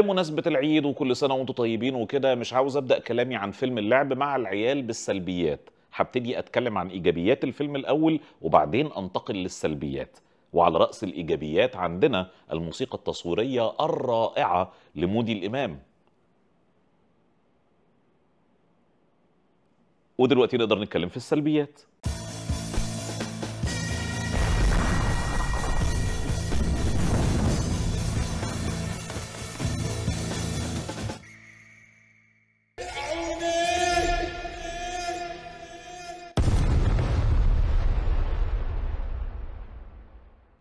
بمناسبه العيد وكل سنه وانتم طيبين وكده مش عاوز ابدا كلامي عن فيلم اللعب مع العيال بالسلبيات هبتدي اتكلم عن ايجابيات الفيلم الاول وبعدين انتقل للسلبيات وعلى راس الايجابيات عندنا الموسيقى التصويريه الرائعه لمودي الامام ودلوقتي نقدر نتكلم في السلبيات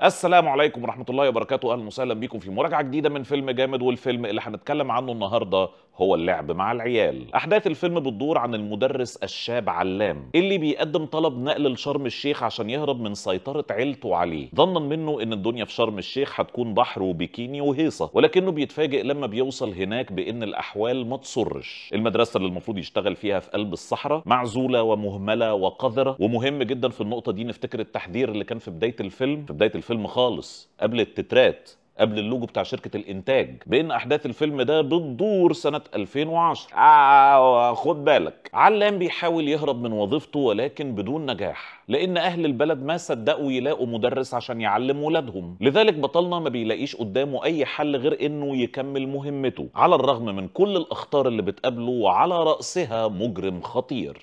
السلام عليكم ورحمه الله وبركاته اهلا وسهلا بيكم في مراجعه جديده من فيلم جامد والفيلم اللي هنتكلم عنه النهارده هو اللعب مع العيال أحداث الفيلم بتدور عن المدرس الشاب علام اللي بيقدم طلب نقل لشرم الشيخ عشان يهرب من سيطرة عيلته عليه ظنا منه ان الدنيا في شرم الشيخ هتكون بحر وبيكيني وهيصة ولكنه بيتفاجئ لما بيوصل هناك بان الأحوال ما تصرش المدرسة اللي المفروض يشتغل فيها في قلب الصحراء معزولة ومهملة وقذرة ومهم جدا في النقطة دي نفتكر التحذير اللي كان في بداية الفيلم في بداية الفيلم خالص قبل التترات قبل اللوجو بتاع شركه الانتاج بان احداث الفيلم ده بتدور سنه 2010 آه خد بالك علام بيحاول يهرب من وظيفته ولكن بدون نجاح لان اهل البلد ما صدقوا يلاقوا مدرس عشان يعلم ولادهم لذلك بطلنا ما بيلاقيش قدامه اي حل غير انه يكمل مهمته على الرغم من كل الاخطار اللي بتقابله وعلى راسها مجرم خطير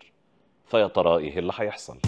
فيا ترى ايه اللي هيحصل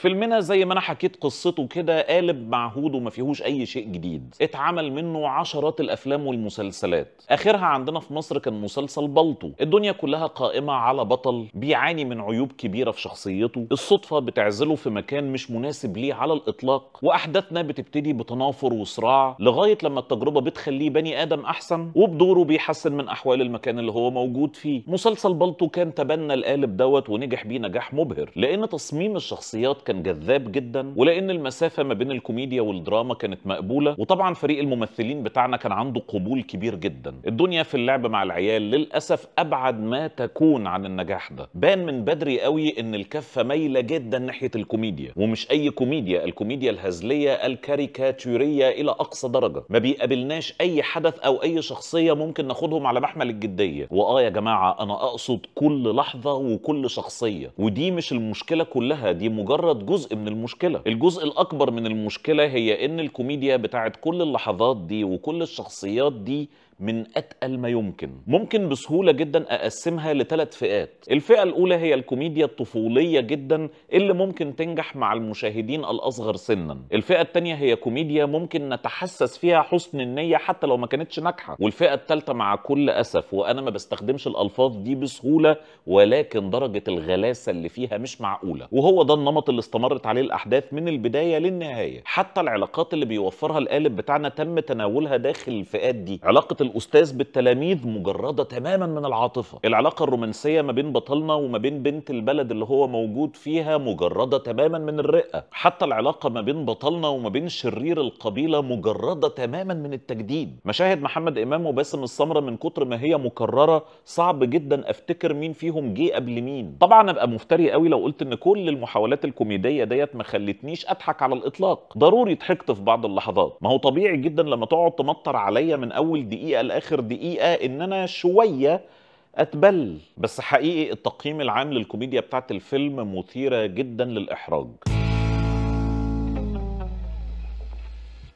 فيلمنا زي ما انا حكيت قصته كده قالب معهود وما فيهوش اي شيء جديد اتعمل منه عشرات الافلام والمسلسلات اخرها عندنا في مصر كان مسلسل بلطو الدنيا كلها قائمه على بطل بيعاني من عيوب كبيره في شخصيته الصدفه بتعزله في مكان مش مناسب ليه على الاطلاق واحداثنا بتبتدي بتنافر وصراع لغايه لما التجربه بتخليه بني ادم احسن وبدوره بيحسن من احوال المكان اللي هو موجود فيه مسلسل بلطو كان تبنى القالب دوت ونجح بيه نجاح مبهر لان تصميم الشخصيات كان جذاب جدا ولان المسافه ما بين الكوميديا والدراما كانت مقبوله وطبعا فريق الممثلين بتاعنا كان عنده قبول كبير جدا الدنيا في اللعب مع العيال للاسف ابعد ما تكون عن النجاح ده بان من بدري قوي ان الكفه مايله جدا ناحيه الكوميديا ومش اي كوميديا الكوميديا الهزليه الكاريكاتوريه الى اقصى درجه ما بيقابلناش اي حدث او اي شخصيه ممكن ناخدهم على محمل الجديه واه يا جماعه انا اقصد كل لحظه وكل شخصيه ودي مش المشكله كلها دي مجرد مجرد جزء من المشكله الجزء الاكبر من المشكله هي ان الكوميديا بتاعت كل اللحظات دي وكل الشخصيات دي من اتقل ما يمكن ممكن بسهوله جدا اقسمها لثلاث فئات الفئه الاولى هي الكوميديا الطفوليه جدا اللي ممكن تنجح مع المشاهدين الاصغر سنا الفئه الثانيه هي كوميديا ممكن نتحسس فيها حسن النيه حتى لو ما كانتش ناجحه والفئه الثالثه مع كل اسف وانا ما بستخدمش الالفاظ دي بسهوله ولكن درجه الغلاسه اللي فيها مش معقوله وهو ده النمط اللي استمرت عليه الاحداث من البدايه للنهايه حتى العلاقات اللي بيوفرها القالب بتاعنا تم تناولها داخل الفئات دي علاقه الاستاذ بالتلاميذ مجرده تماما من العاطفه العلاقه الرومانسيه ما بين بطلنا وما بين بنت البلد اللي هو موجود فيها مجرده تماما من الرقه حتى العلاقه ما بين بطلنا وما بين شرير القبيله مجرده تماما من التجديد مشاهد محمد امام وباسم السمره من كتر ما هي مكرره صعب جدا افتكر مين فيهم جه قبل مين طبعا ابقى مفتري قوي لو قلت ان كل المحاولات الكوميديه الكوميديه ديت ما خلتنيش اضحك على الاطلاق ضروري ضحكت في بعض اللحظات ما هو طبيعي جدا لما تقعد تمطر عليا من اول دقيقه لاخر دقيقه ان انا شويه اتبل بس حقيقي التقييم العام للكوميديا بتاعت الفيلم مثيره جدا للاحراج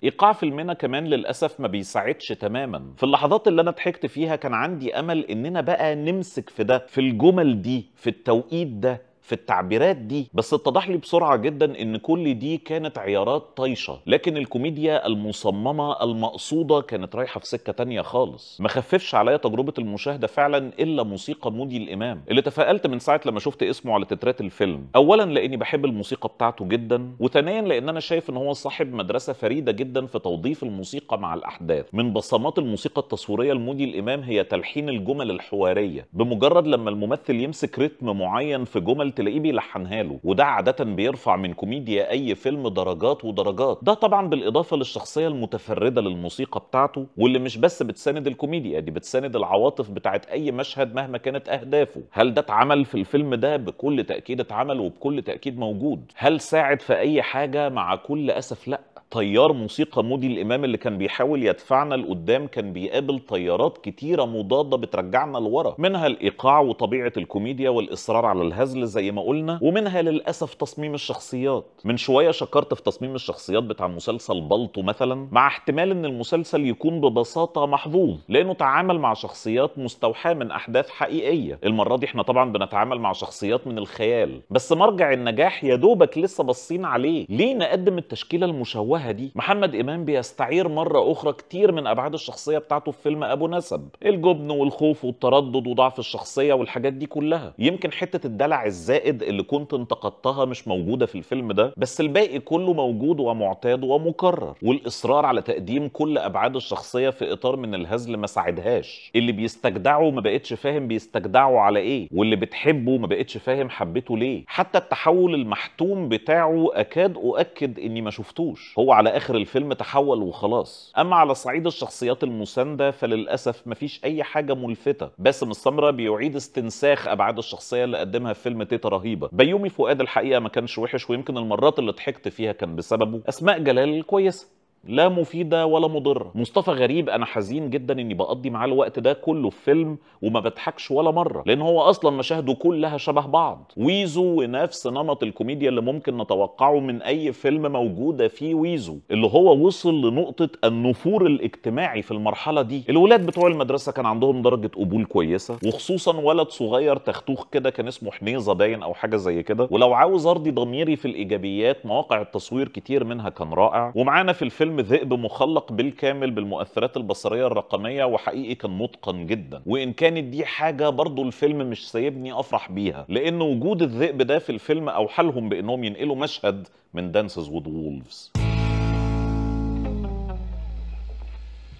ايقاع فيلمنا كمان للاسف ما بيساعدش تماما في اللحظات اللي انا ضحكت فيها كان عندي امل اننا بقى نمسك في ده في الجمل دي في التوقيت ده في التعبيرات دي بس اتضح لي بسرعه جدا ان كل دي كانت عيارات طايشه لكن الكوميديا المصممه المقصوده كانت رايحه في سكه تانية خالص ما خففش عليا تجربه المشاهده فعلا الا موسيقى مودي الامام اللي تفائلت من ساعه لما شفت اسمه على تترات الفيلم اولا لاني بحب الموسيقى بتاعته جدا وثانيا لان انا شايف ان هو صاحب مدرسه فريده جدا في توظيف الموسيقى مع الاحداث من بصمات الموسيقى التصويريه لمودي الامام هي تلحين الجمل الحواريه بمجرد لما الممثل يمسك رتم معين في جمل تلاقيه بيلحنها له وده عاده بيرفع من كوميديا اي فيلم درجات ودرجات ده طبعا بالاضافه للشخصيه المتفرده للموسيقى بتاعته واللي مش بس بتساند الكوميديا دي بتساند العواطف بتاعت اي مشهد مهما كانت اهدافه هل ده اتعمل في الفيلم ده بكل تاكيد اتعمل وبكل تاكيد موجود هل ساعد في اي حاجه مع كل اسف لا تيار موسيقى مودي الامام اللي كان بيحاول يدفعنا لقدام كان بيقابل تيارات كتيره مضاده بترجعنا لورا منها الايقاع وطبيعه الكوميديا والاصرار على الهزل زي ما قلنا ومنها للاسف تصميم الشخصيات من شويه شكرت في تصميم الشخصيات بتاع مسلسل بلطو مثلا مع احتمال ان المسلسل يكون ببساطه محظوظ لانه تعامل مع شخصيات مستوحاه من احداث حقيقيه المره دي احنا طبعا بنتعامل مع شخصيات من الخيال بس مرجع النجاح يا دوبك لسه باصين عليه ليه نقدم التشكيله المشوهه كلها دي محمد امام بيستعير مره اخرى كتير من ابعاد الشخصيه بتاعته في فيلم ابو نسب الجبن والخوف والتردد وضعف الشخصيه والحاجات دي كلها يمكن حته الدلع الزائد اللي كنت انتقدتها مش موجوده في الفيلم ده بس الباقي كله موجود ومعتاد ومكرر والاصرار على تقديم كل ابعاد الشخصيه في اطار من الهزل ما ساعدهاش اللي بيستجدعه ما بقتش فاهم بيستجدعه على ايه واللي بتحبه ما بقتش فاهم حبيته ليه حتى التحول المحتوم بتاعه اكاد اؤكد اني ما شفتوش هو على اخر الفيلم تحول وخلاص اما على صعيد الشخصيات المساندة فللاسف مفيش اي حاجة ملفتة باسم السمرة بيعيد استنساخ ابعاد الشخصية اللي قدمها في فيلم تيتا رهيبة بيومي فؤاد الحقيقة ما كانش وحش ويمكن المرات اللي ضحكت فيها كان بسببه اسماء جلال كويسة لا مفيده ولا مضره مصطفى غريب انا حزين جدا اني بقضي معاه الوقت ده كله في فيلم وما بضحكش ولا مره لان هو اصلا مشاهده كلها شبه بعض ويزو ونفس نمط الكوميديا اللي ممكن نتوقعه من اي فيلم موجوده فيه ويزو اللي هو وصل لنقطه النفور الاجتماعي في المرحله دي الولاد بتوع المدرسه كان عندهم درجه قبول كويسه وخصوصا ولد صغير تختوخ كده كان اسمه حنيزه باين او حاجه زي كده ولو عاوز ارضي ضميري في الايجابيات مواقع التصوير كتير منها كان رائع ومعانا في الفيلم فيلم ذئب مخلق بالكامل بالمؤثرات البصريه الرقميه وحقيقي كان متقن جدا وان كانت دي حاجه برضو الفيلم مش سايبني افرح بيها لان وجود الذئب ده في الفيلم اوحلهم بانهم ينقلوا مشهد من دانسز وود وولفز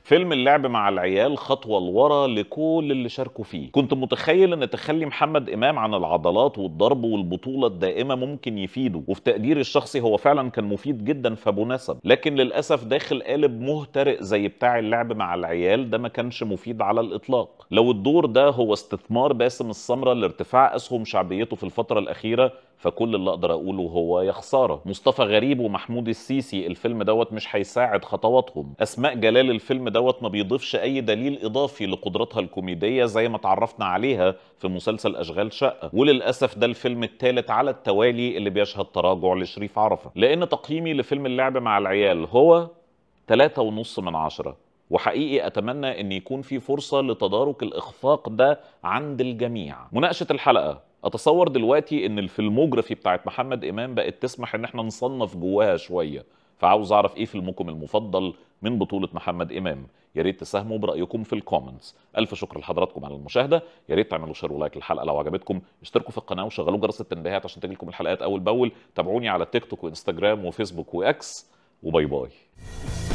فيلم اللعب مع العيال خطوه لورا لكل اللي شاركوا فيه كنت متخيل ان تخلي محمد امام عن العضلات والضرب والبطوله الدائمه ممكن يفيده وفي تقديري الشخصي هو فعلا كان مفيد جدا فبنسب لكن للاسف داخل قالب مهترئ زي بتاع اللعب مع العيال ده ما كانش مفيد على الاطلاق لو الدور ده هو استثمار باسم السمره لارتفاع اسهم شعبيته في الفتره الاخيره فكل اللي اقدر اقوله هو يا خساره مصطفى غريب ومحمود السيسي الفيلم دوت مش هيساعد خطواتهم اسماء جلال الفيلم دوت ما بيضيفش اي دليل اضافي لقدراتها الكوميديه زي ما اتعرفنا عليها في مسلسل اشغال شقه وللاسف ده الفيلم الثالث على التوالي اللي بيشهد تراجع لشريف عرفه لان تقييمي لفيلم اللعب مع العيال هو 3.5 من عشرة وحقيقي أتمنى أن يكون في فرصة لتدارك الإخفاق ده عند الجميع مناقشة الحلقة اتصور دلوقتي ان الفيلموجرافي بتاعت محمد امام بقت تسمح ان احنا نصنف جواها شويه فعاوز اعرف ايه فيلمكم المفضل من بطوله محمد امام يا ريت تساهموا برايكم في الكومنتس الف شكر لحضراتكم على المشاهده يا ريت تعملوا شير ولايك للحلقه لو عجبتكم اشتركوا في القناه وشغلوا جرس التنبيهات عشان تجيلكم الحلقات اول باول تابعوني على تيك توك وانستجرام وفيسبوك واكس وباي باي